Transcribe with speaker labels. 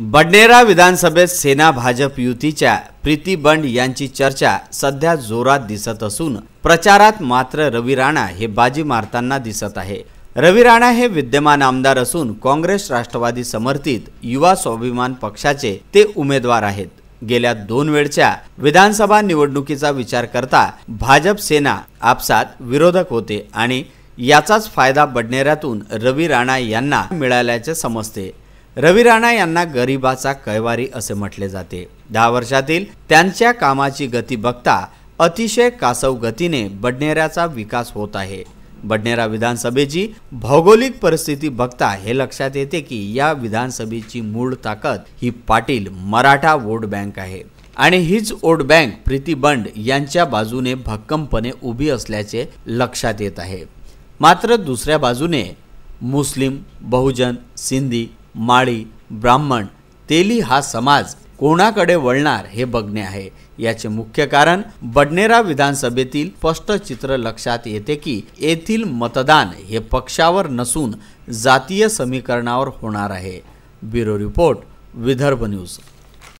Speaker 1: बडनेरा विधानसभेत सेना भाजप युतीच्या प्रीती बंड यांची चर्चा सध्या जोरात दिसत असून प्रचारात मात्र रवी राणा हे बाजी मारताना दिसत आहे रवी राणा हे विद्यमान आमदार असून काँग्रेस राष्ट्रवादी समर्थित युवा स्वाभिमान पक्षाचे ते उमेदवार आहेत गेल्या दोन वेळच्या विधानसभा निवडणुकीचा विचार करता भाजप सेना आपसात विरोधक होते आणि याचाच फायदा बडनेऱ्यातून रवी राणा यांना मिळाल्याचे समजते रवी राणा यांना गरिबाचा कैवारी असे म्हटले जाते दहा वर्षातील त्यांच्या कामाची गती बघता अतिशय कासव गतीने बडनेऱ्याचा विकास होत आहे बडनेरा विधानसभेची भौगोलिक परिस्थिती बघता हे लक्षात येते की या विधानसभेची मूळ ताकद ही पाटील मराठा वोट बँक आहे आणि हीच वोट बँक प्रीती बंड यांच्या बाजूने भक्कमपणे उभी असल्याचे लक्षात येत आहे मात्र दुसऱ्या बाजूने मुस्लिम बहुजन सिंधी माळी ब्राह्मण तेली हा समाज कोणाकडे वळणार हे बघणे आहे याचे मुख्य कारण बडनेरा विधानसभेतील स्पष्ट चित्र लक्षात येते की येथील मतदान हे पक्षावर नसून जातीय समीकरणावर होणार आहे ब्युरो रिपोर्ट विदर्भ न्यूज